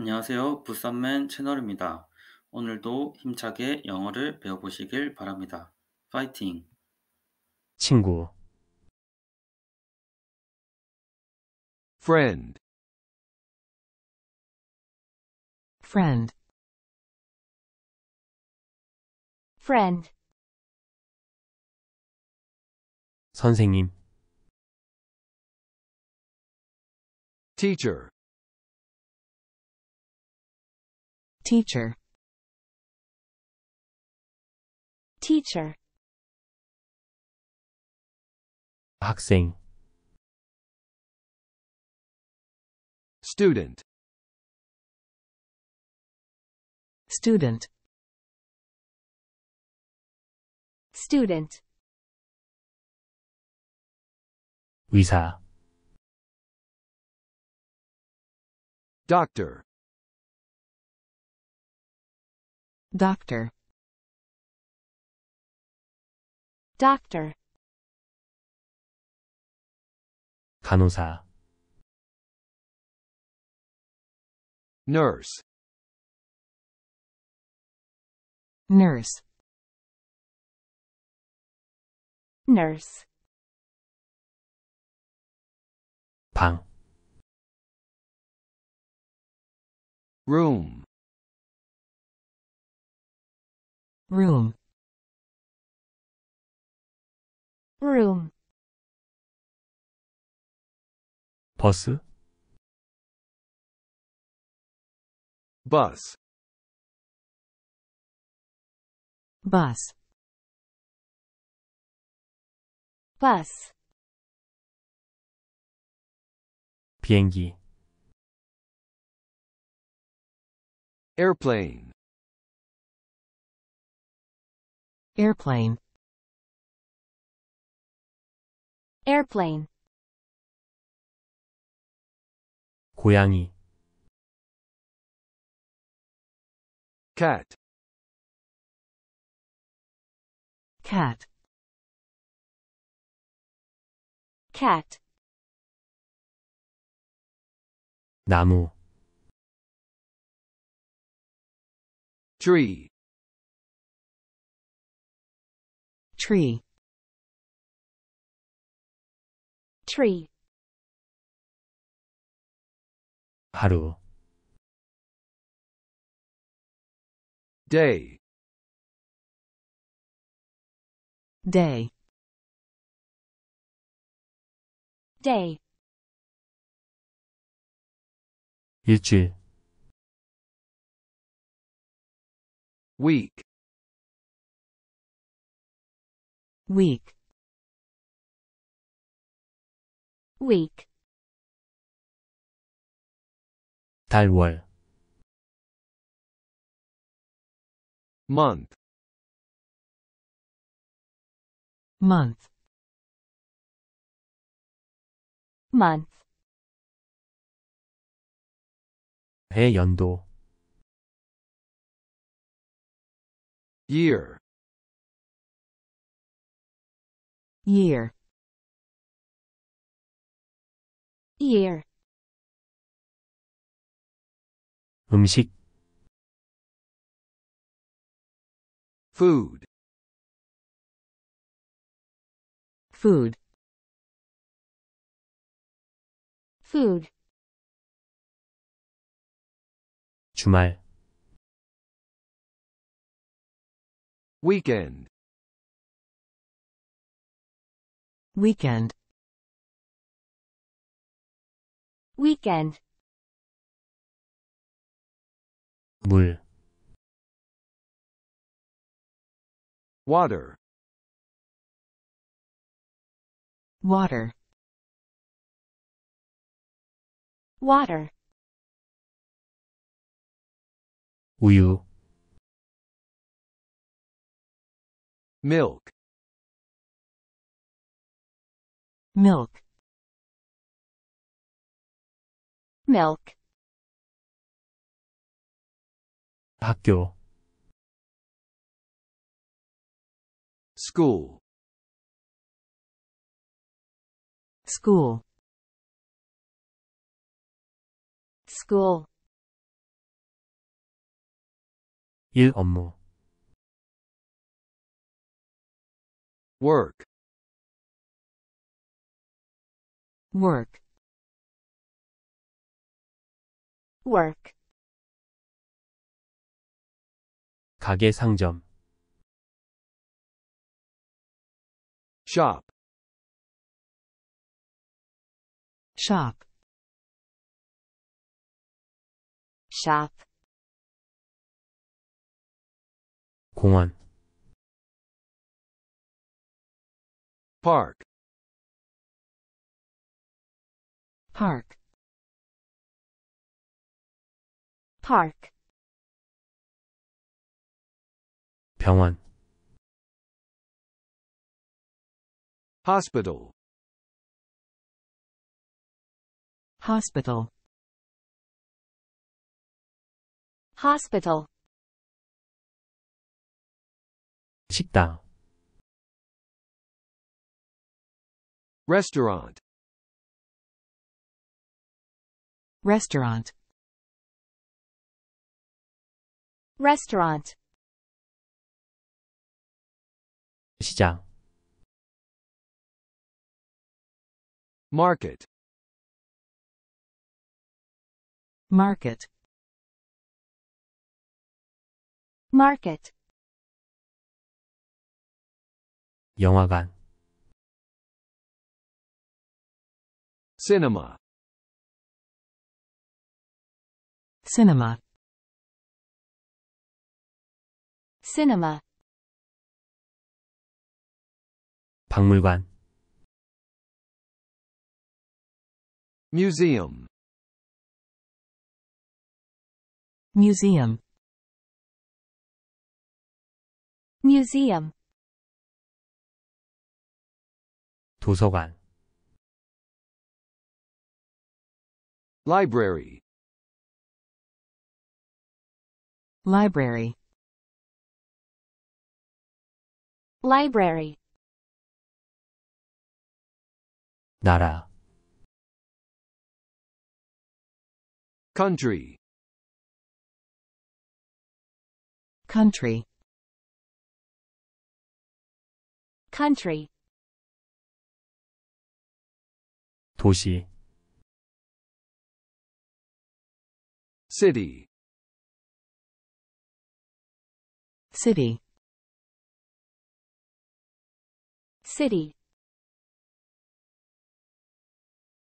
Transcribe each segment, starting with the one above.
안녕하세요. 부산맨 채널입니다. 오늘도 힘차게 영어를 배워보시길 바랍니다. 파이팅! 친구 friend friend friend 선생님 teacher Teacher Teacher 학생 Student Student Student 의사 Doctor Doctor. Doctor. 간호사. Nurse. Nurse. Nurse. 방. Room. room room 버스 bus bus bus 비행기 airplane Airplane Airplane 고양이 cat cat cat 나무 tree tree tree 하루 day day day 일주일 week week week 달월 month month month 해 연도 year year year 음식 food food food 주말 weekend Weekend. Weekend. 물. Water. Water. Water. 우유. Milk. milk milk 학교 school school school 일 업무 work work work 가게 상점 shop shop shop 공원 park Park. Park. 병원. Hospital. Hospital. Hospital. 식당. Restaurant. Restaurant. Restaurant. 시장. Market. Market. Market. 영화관. Cinema. Cinema Cinema 박물관 Museum Museum Museum 도서관 Library Library Library 나라 country country country 도시 city City. City.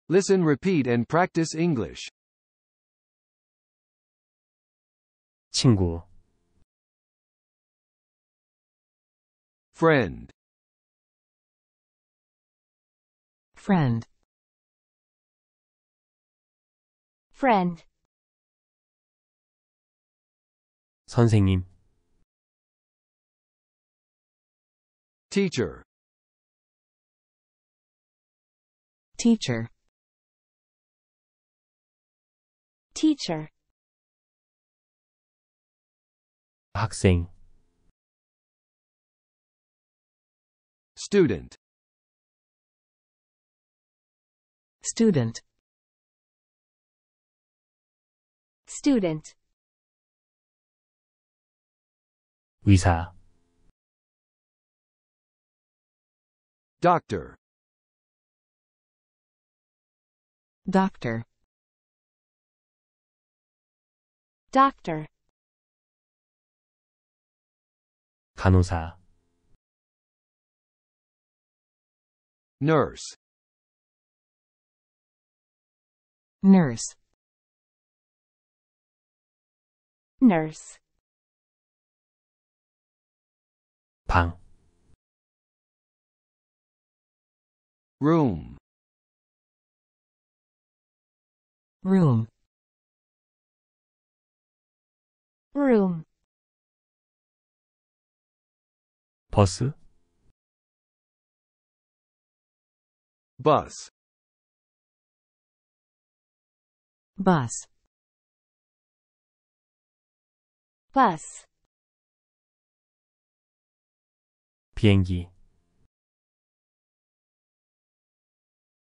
Listen, repeat and practice English. 친구 friend friend friend 선생님 Teacher Teacher Teacher 학생 Student Student Student 의사 Doctor. Doctor. Doctor. 간호사. Nurse. Nurse. Nurse. 방. room room room 버스 bus bus bus 비행기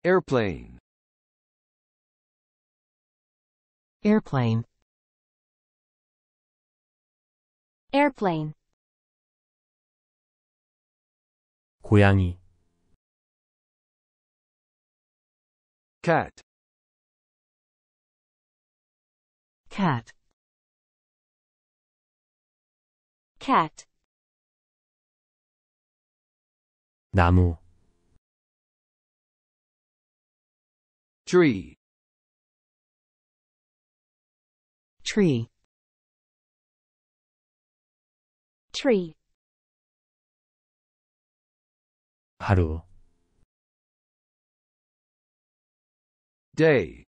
Airplane Airplane Airplane 고양이 cat cat cat 나무 tree tree tree 하루 day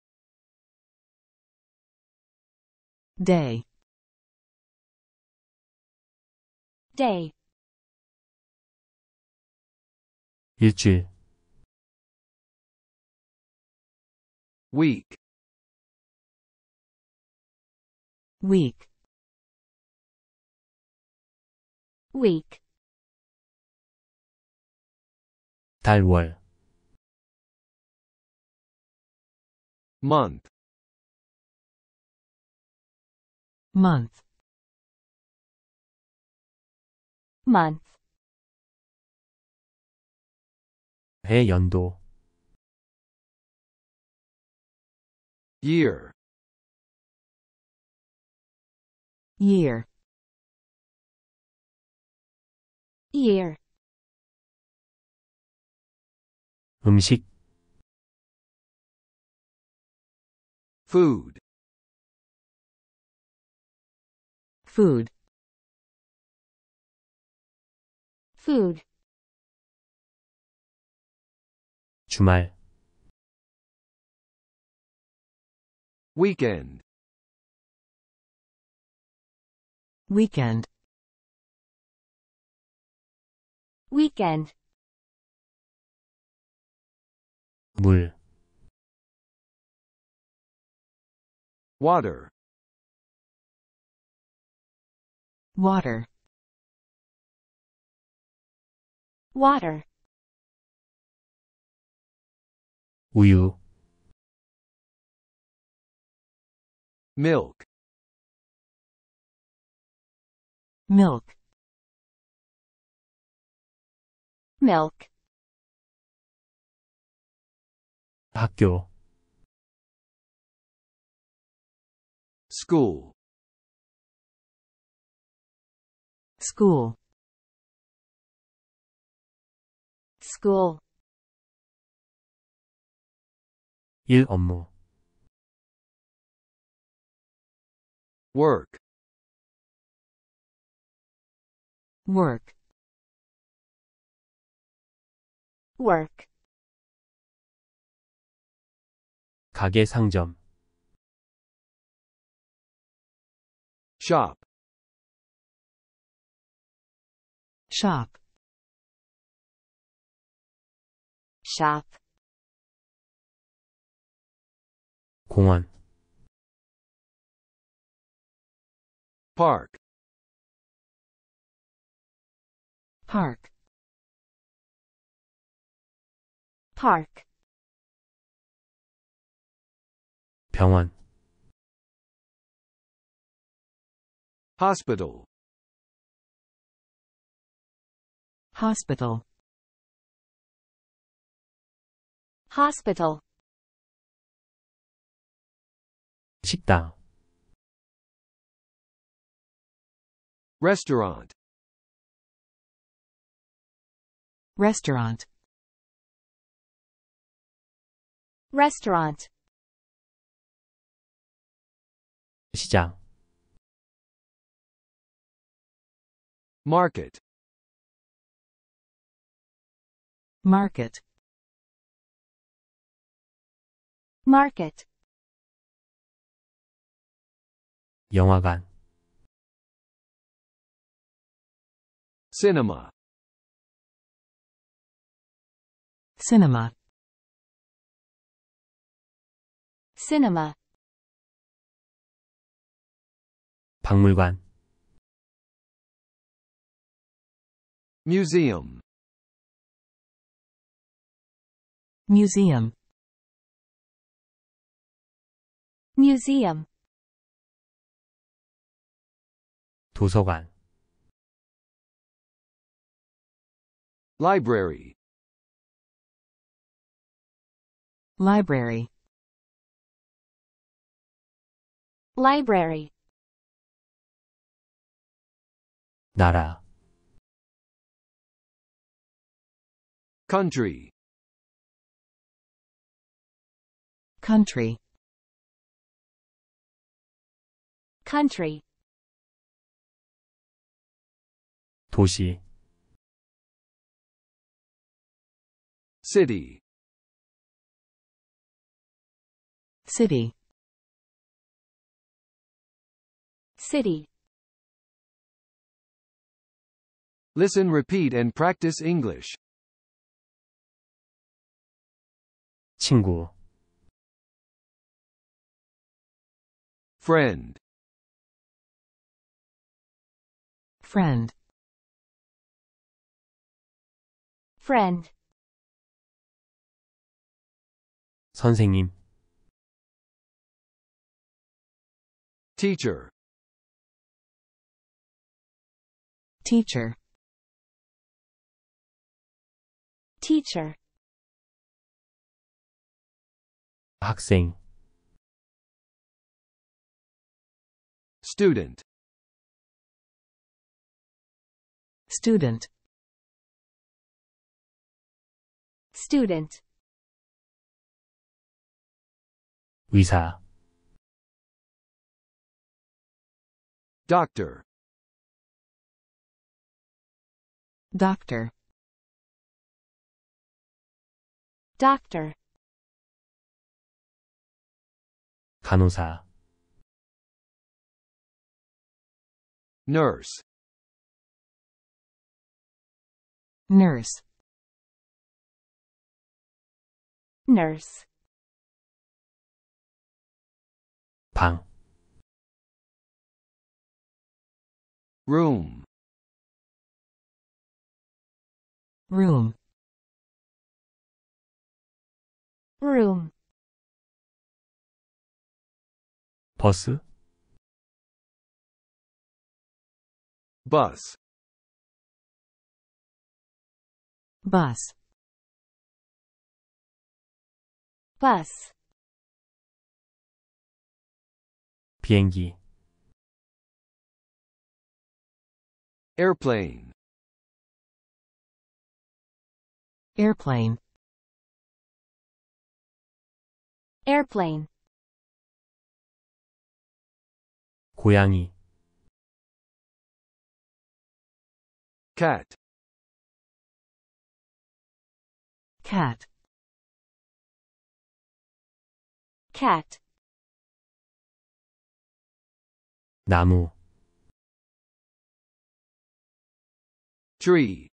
day day 일주일 Week. Week. Week. 달월. Month. Month. Month. 해 연도. year year year 음식 food food food 주말 Weekend Weekend Weekend 물 Water Water Water 우유 milk milk milk 학교 school school school 일 업무 work work work 가게 상점 shop shop shop 공원 Park Park Park 병원 Hospital Hospital Hospital 식당 Restaurant Restaurant Restaurant 시장 Market Market Market 영화관 Cinema Cinema Cinema 박물관 Museum Museum Museum 도서관 Library Library Library 나라 Country Country Country 도시 City City City Listen repeat and practice English. 친구 friend friend friend 선생님 teacher teacher teacher 학생 student student student 의사 doctor doctor doctor 간호사 nurse nurse nurse 방 room room room 버스 bus bus bus 비행기 airplane airplane airplane 고양이 cat cat cat 나무 tree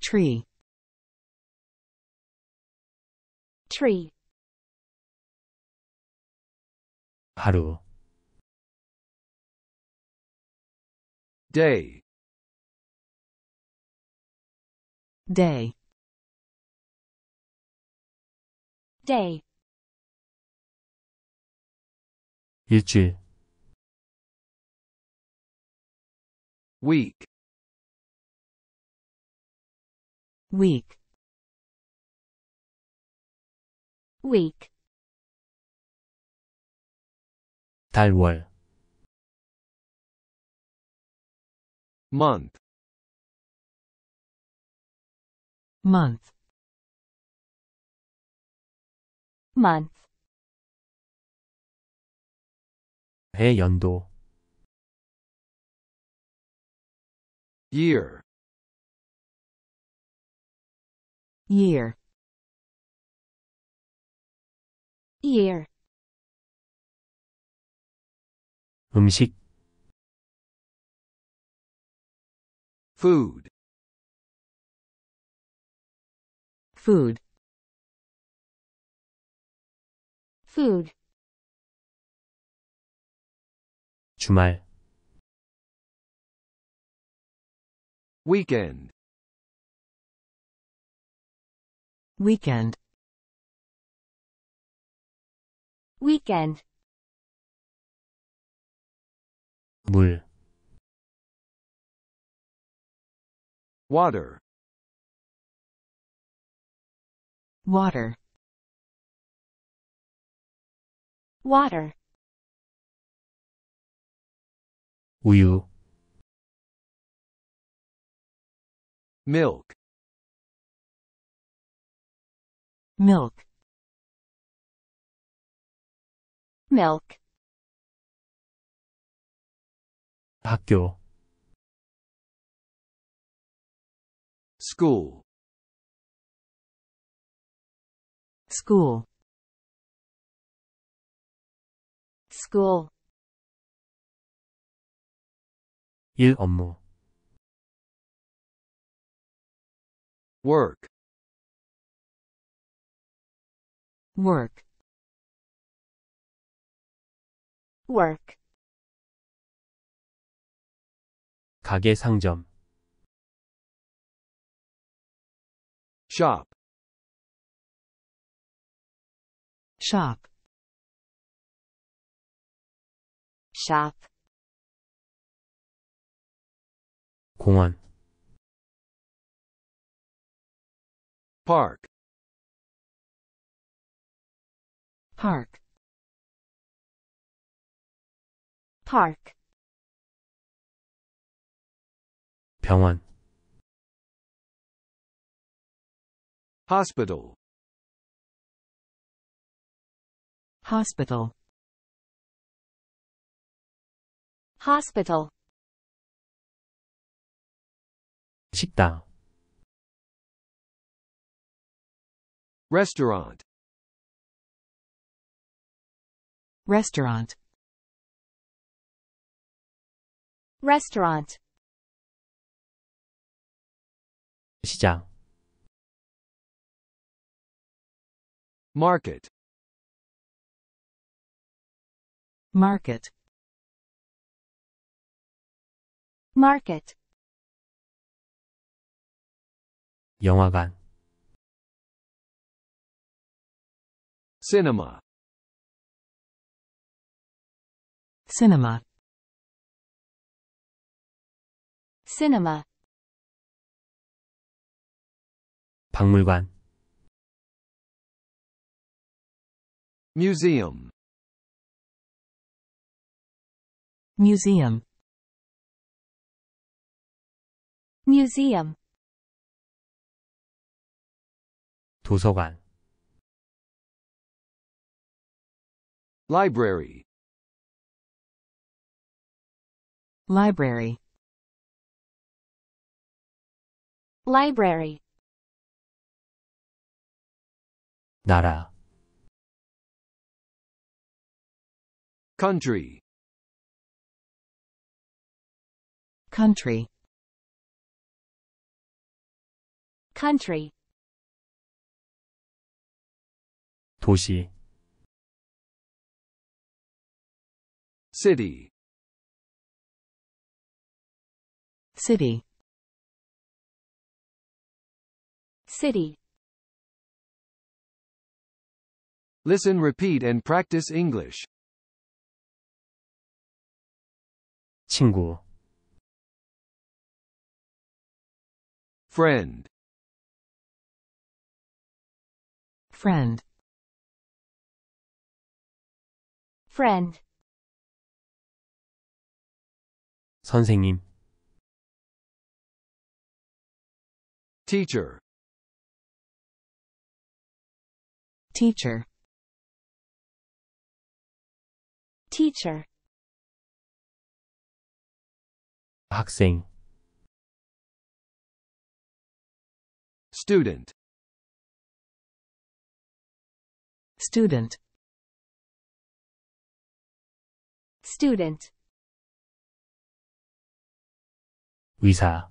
tree tree 하루 day day day 일주일 week week week 달월 month month month 해 연도 year year year 음식 food food food 주말 weekend weekend weekend 물 water water water uyu milk milk milk 학교 school school school 일 업무 work work work 가게 상점 shop shop shop 공원 park park park 병원 hospital hospital hospital 식당 restaurant restaurant restaurant 시장 market market market 영화관 cinema cinema cinema 박물관 museum museum museum 도서관 library library library 나라 country country country 도시 city city city Listen repeat and practice English 친구 friend friend friend. 선생님 teacher teacher teacher 학생 student student student 의사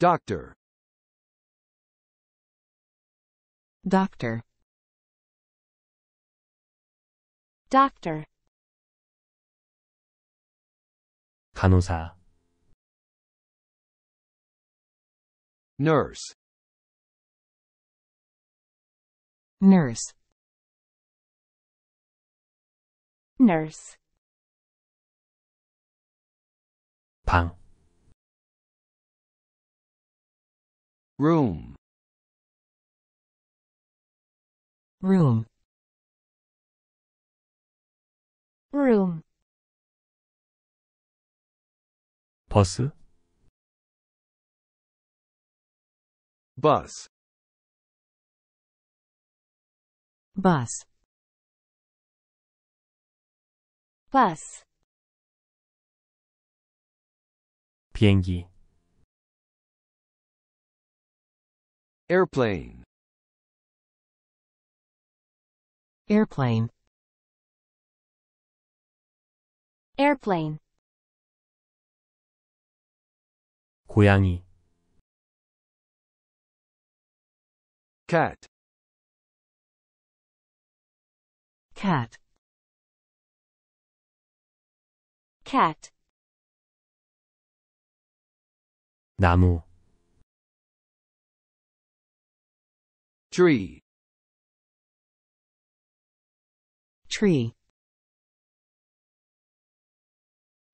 doctor doctor doctor 간호사 nurse nurse nurse 방 room room room 버스 bus bus bus 비행기 airplane airplane airplane 고양이 cat cat cat 나무 tree tree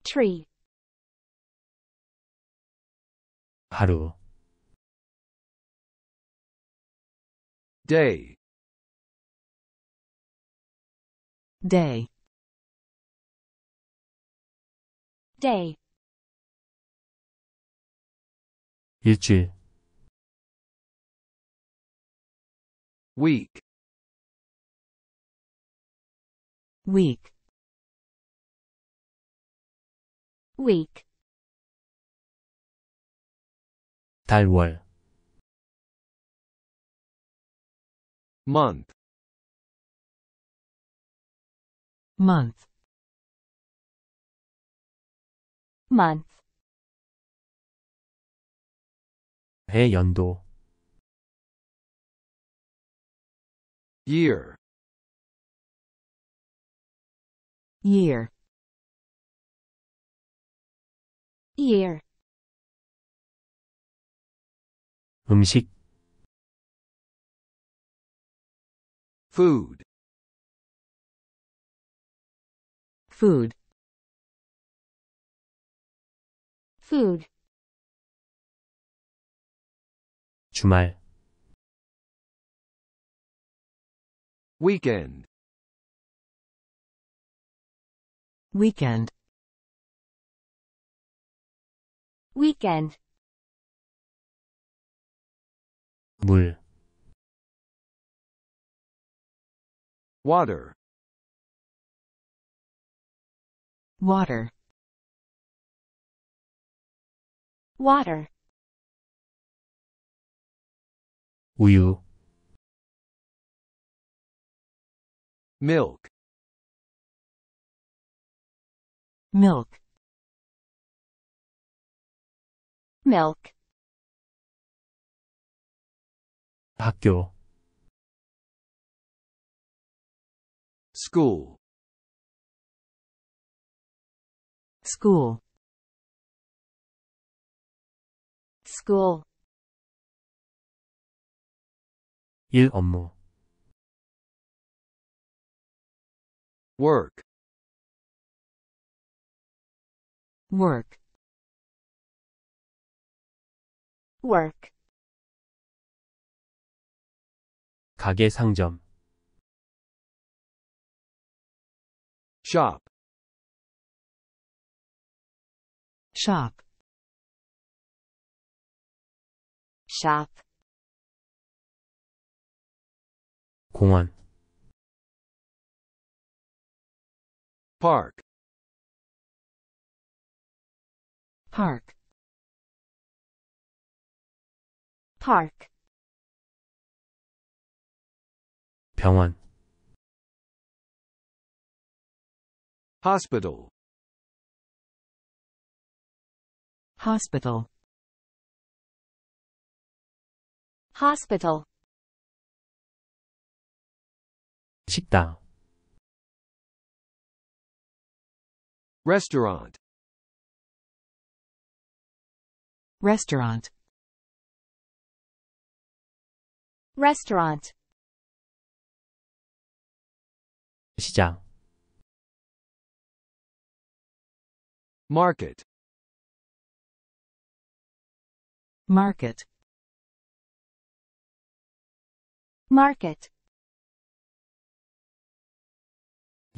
tree 하루 day day day 일주일 week week week 달월 month month month 해 연도 year year year 음식 food food food 주말 weekend weekend weekend 물 water water water uyu milk milk milk 학교 school school school 1. 업무 work work work 가게 상점 shop shop shop 공원 park park park 병원 hospital hospital hospital 식당 restaurant restaurant restaurant 시장 market market market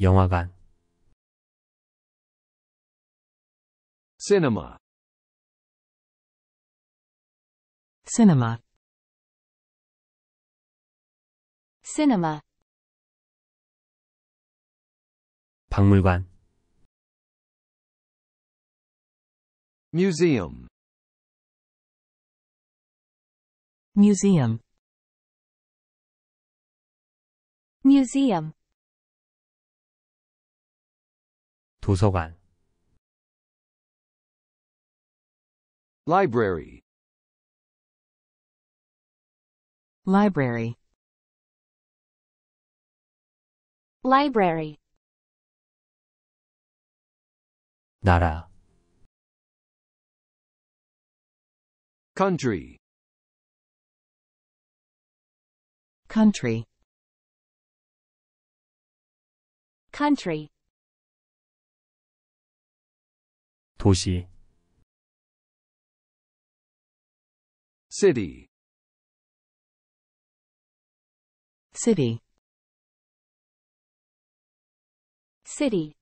영화관 cinema cinema cinema 박물관 museum museum museum 도서관 library library library 나라 country country country. 도시 city city city